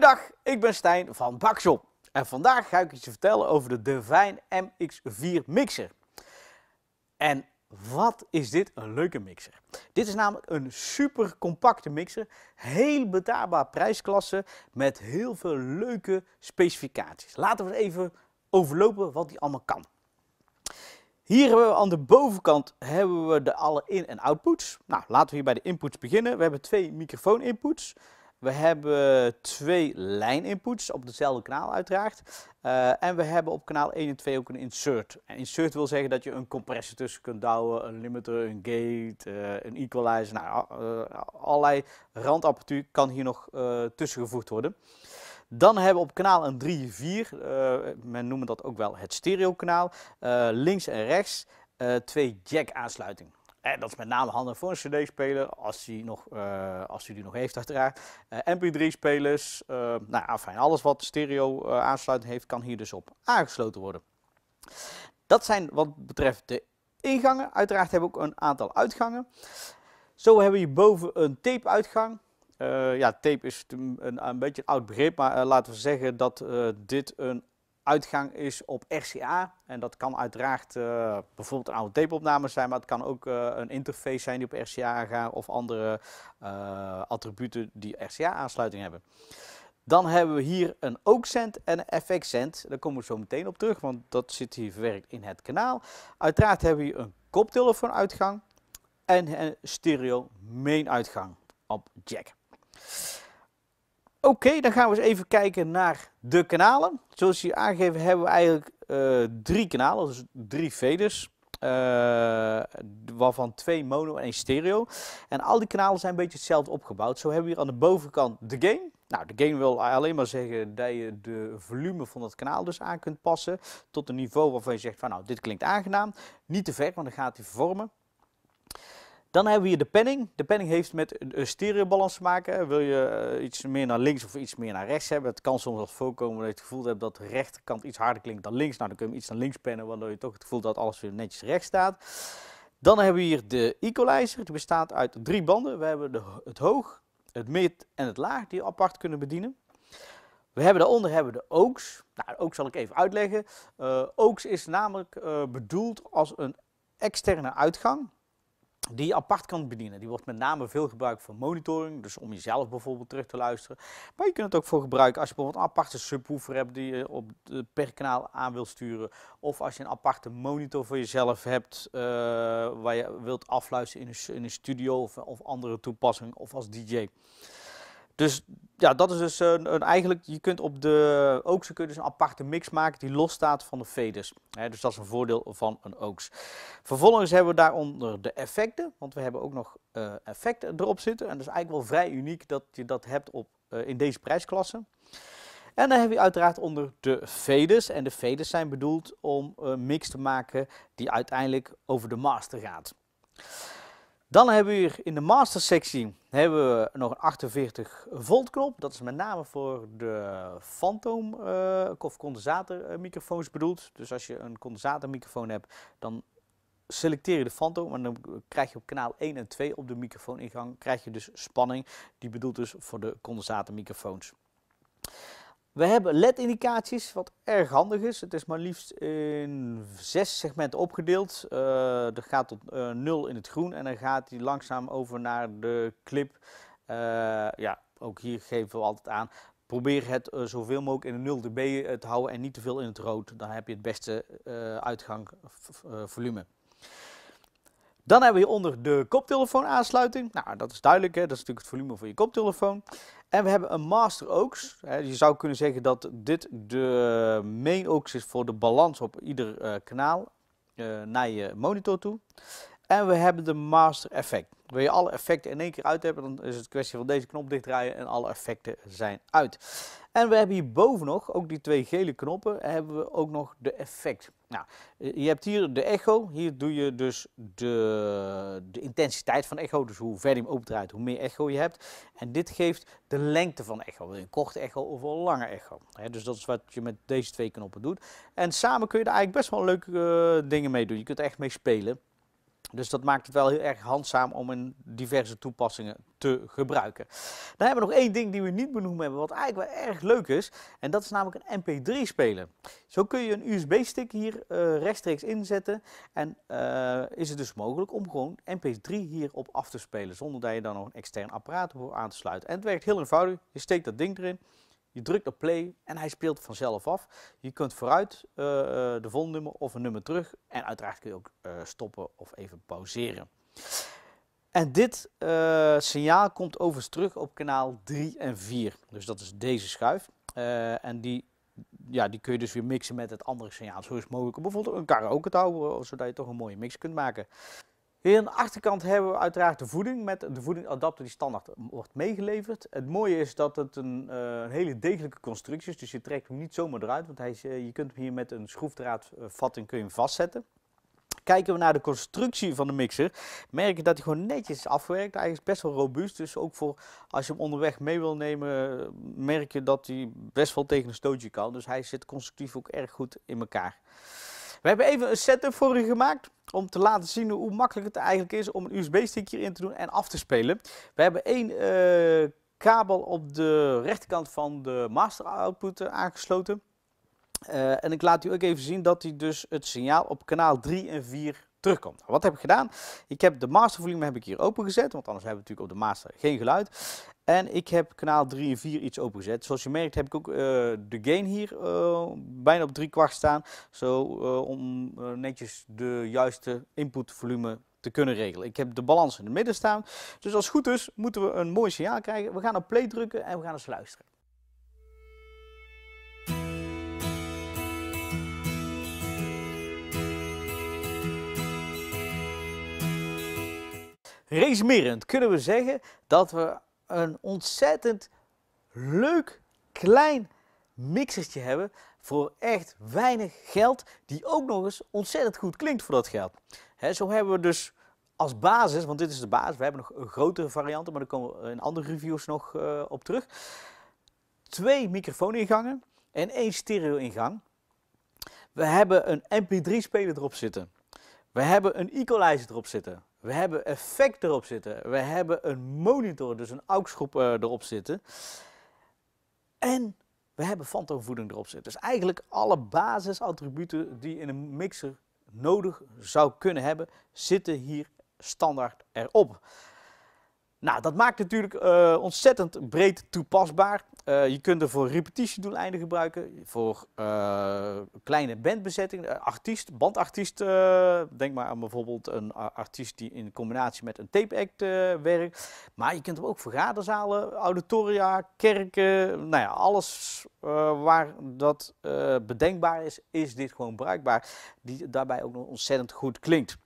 Goedendag, ik ben Stijn van Bakshop en vandaag ga ik je vertellen over de Devine MX4 mixer. En wat is dit een leuke mixer. Dit is namelijk een super compacte mixer, heel betaalbaar prijsklasse met heel veel leuke specificaties. Laten we even overlopen wat die allemaal kan. Hier hebben we aan de bovenkant hebben we de alle in- en outputs. Nou, laten we hier bij de inputs beginnen. We hebben twee microfoon inputs. We hebben twee lijninputs op hetzelfde kanaal uiteraard. Eh, en we hebben op kanaal 1 en 2 ook een insert. insert wil zeggen dat je een compressor tussen kunt douwen, een limiter, een gate, eh, een equalizer. Nou, uh, allerlei randapparatuur kan hier nog tussengevoegd worden. Dan hebben we op kanaal een 3, 4, men noemt dat ook wel het stereo kanaal, links en rechts twee jack aansluitingen dat is met name handig voor een CD-speler, als, hij nog, eh, als die nog heeft, uiteraard. Eh, MP3-spelers, eh, nou, afijn, alles wat stereo aansluiting heeft, kan hier dus op aangesloten worden. Dat zijn wat betreft de ingangen. Uiteraard hebben we ook een aantal uitgangen. Zo hebben we hierboven een tape-uitgang. ja, tape is een, een, een beetje een oud begrip, maar laten we zeggen dat dit een uitgang is op RCA. En dat kan uiteraard eh, bijvoorbeeld een oude tapeopname zijn, maar het kan ook eh, een interface zijn die op RCA gaat of andere eh, attributen die RCA-aansluiting hebben. Dan hebben we hier een AUX-send en een fx send Daar komen we zo meteen op terug, want dat zit hier verwerkt in het kanaal. Uiteraard hebben we hier een koptelefoonuitgang en een stereo main-uitgang op jack. Oké, dan gaan we eens even kijken naar de kanalen. Zoals je aangegeven hebben we eigenlijk eh, drie kanalen, dus drie faders. Eh, waarvan twee mono en één stereo. En al die kanalen zijn een beetje hetzelfde opgebouwd. Zo hebben we hier aan de bovenkant de gain. Nou, de gain wil alleen maar zeggen dat je de volume van dat kanaal dus aan kunt passen. Tot een niveau waarvan je zegt van nou, dit klinkt aangenaam. Niet te ver, want dan gaat hij vervormen. Dan hebben we hier de penning. De penning heeft met een stereobalans te maken. Wil je eh, iets meer naar links of iets meer naar rechts hebben? Het kan soms wel voorkomen dat je het gevoel hebt dat de rechterkant iets harder klinkt dan links. Nou, dan kun je iets naar links pennen, waardoor je toch het gevoel dat alles weer netjes rechts staat. Dan hebben we hier de equalizer. Die bestaat uit drie banden. We hebben de, het hoog, het mid en het laag die we apart kunnen bedienen. We hebben daaronder hebben we de oaks. Nou, de zal ik even uitleggen. Uh, is namelijk eh, bedoeld als een externe uitgang die je apart kan bedienen. Die wordt met name veel gebruikt voor monitoring, dus om jezelf bijvoorbeeld terug te luisteren. Maar je kunt het ook voor gebruiken als je bijvoorbeeld een aparte subwoofer hebt die je op, de, per kanaal aan wil sturen. Of als je een aparte monitor voor jezelf hebt eh, waar je wilt afluisteren in een, in een studio of, of andere toepassing of als DJ. Dus ja, dat is dus eh, een, een, eigenlijk, je kunt op de oaks kun je dus een aparte mix maken die losstaat van de veders. dus dat is een voordeel van een oaks. Vervolgens hebben we daaronder de effecten, want we hebben ook nog eh, effecten erop zitten. En dat is eigenlijk wel vrij uniek dat je dat hebt op, eh, in deze prijsklasse. En dan heb je uiteraard onder de veders, En de veders zijn bedoeld om een mix te maken die uiteindelijk over de master gaat. Dan hebben we hier in de master sectie hebben we nog een 48 volt knop. Dat is met name voor de Phantom uh, of condensatormicrofoons eh, bedoeld. Dus als je een microfoon hebt, dan selecteer je de Phantom. En dan krijg je op kanaal 1 en 2 op de microfooningang krijg je dus spanning. Die bedoelt is voor de microfoons. We hebben LED-indicaties, wat erg handig is. Het is maar liefst in zes segmenten opgedeeld. Uh, dat gaat tot uh, eh, 0 in het groen en dan gaat die langzaam over naar de clip. Eh, ja, ook hier geven we altijd aan. Probeer het zoveel mogelijk in de 0 dB te houden en niet te veel in het rood. Dan heb je het beste uitgangvolume. Dan hebben we hieronder de koptelefoon aansluiting. Nou, dat is duidelijk, hè? dat is natuurlijk het volume van je koptelefoon. En we hebben een master aux. Je zou kunnen zeggen dat dit de main aux is voor de balans op ieder eh, kanaal eh, naar je monitor toe. En we hebben de master effect. Wil je alle effecten in één keer uit hebben, dan is het kwestie van deze knop dichtdraaien en alle effecten zijn uit. En we hebben hierboven nog, ook die twee gele knoppen, hebben we ook nog de effect. Nou, je hebt hier de echo, hier doe je dus de, de intensiteit van echo, dus hoe verder je hem opdraait, hoe meer echo je hebt. En dit geeft de lengte van echo, een korte echo of een lange echo. dus dat is wat je met deze twee knoppen doet. En samen kun je er eigenlijk best wel leuke eh, dingen mee doen, je kunt er echt mee spelen. Dus dat maakt het wel heel erg handzaam om in diverse toepassingen te gebruiken. Dan hebben we nog één ding die we niet benoemd hebben, wat eigenlijk wel erg leuk is. En dat is namelijk een MP3-speler. Zo kun je een USB-stick hier uh, rechtstreeks inzetten. En eh, is het dus mogelijk om gewoon MP3 hierop af te spelen, zonder dat je dan nog een extern apparaat hoeft aan te sluiten. En het werkt heel eenvoudig. Je steekt dat ding erin. Je drukt op play en hij speelt vanzelf af. Je kunt vooruit uh, de volnummer of een nummer terug. En uiteraard kun je ook eh, stoppen of even pauzeren. En dit signaal komt overigens terug op kanaal 3 en 4. Dus dat is deze schuif. en die, ja, die kun je dus weer mixen met het andere signaal. Zo is het mogelijk bijvoorbeeld een karaoke houden, zodat je toch een mooie mix kunt maken. Hier aan de achterkant hebben we uiteraard de voeding met de voedingadapter die standaard wordt meegeleverd. Het mooie is dat het een, eh, een hele degelijke constructie is, dus je trekt hem niet zomaar eruit, want hij is, eh, je kunt hem hier met een schroefdraadvatting kun je vastzetten. Kijken we naar de constructie van de mixer, merken dat hij gewoon netjes afwerkt. Hij is best wel robuust, dus ook voor als je hem onderweg mee wil nemen, merk je dat hij best wel tegen een stootje kan. Dus hij zit constructief ook erg goed in elkaar. We hebben even een setup voor u gemaakt om te laten zien hoe makkelijk het eigenlijk is om een USB-stick hierin te doen en af te spelen. We hebben één eh, kabel op de rechterkant van de master output eh, aangesloten. Eh, en ik laat u ook even zien dat hij dus het signaal op kanaal 3 en 4 terugkomt. wat heb ik gedaan? Ik heb de master volume heb ik hier opengezet, want anders hebben we natuurlijk op de master geen geluid. En ik heb kanaal 3 en 4 iets opengezet. Zoals je merkt heb ik ook eh, de gain hier eh, bijna op 3 kwart staan. Zo eh, om netjes de juiste inputvolume te kunnen regelen. Ik heb de balans in het midden staan. Dus als het goed is moeten we een mooi signaal krijgen. We gaan op play drukken en we gaan eens luisteren. Resumerend kunnen we zeggen dat we een ontzettend leuk klein mixertje hebben voor echt weinig geld, die ook nog eens ontzettend goed klinkt voor dat geld. He, zo hebben we dus als basis, want dit is de basis, we hebben nog grotere varianten, maar daar komen we in andere reviews nog eh, op terug. Twee microfooningangen en één stereo-ingang. We hebben een MP3-speler erop zitten. We hebben een equalizer erop zitten. We hebben effect erop zitten. We hebben een monitor, dus een aux eh, erop zitten. En we hebben fantoomvoeding erop zitten. Dus eigenlijk alle basisattributen die in een mixer nodig zou kunnen hebben, zitten hier standaard erop. Nou, dat maakt natuurlijk eh, ontzettend breed toepasbaar. Eh, je kunt er voor repetitiedoeleinden gebruiken, voor eh, kleine bandbezetting, artiest, bandartiest. denk maar aan bijvoorbeeld een artiest die in combinatie met een tape act werkt. Maar je kunt hem ook voor vergaderzalen, auditoria, kerken, nou ja, alles waar dat bedenkbaar is, is dit gewoon bruikbaar. Die daarbij ook nog ontzettend goed klinkt.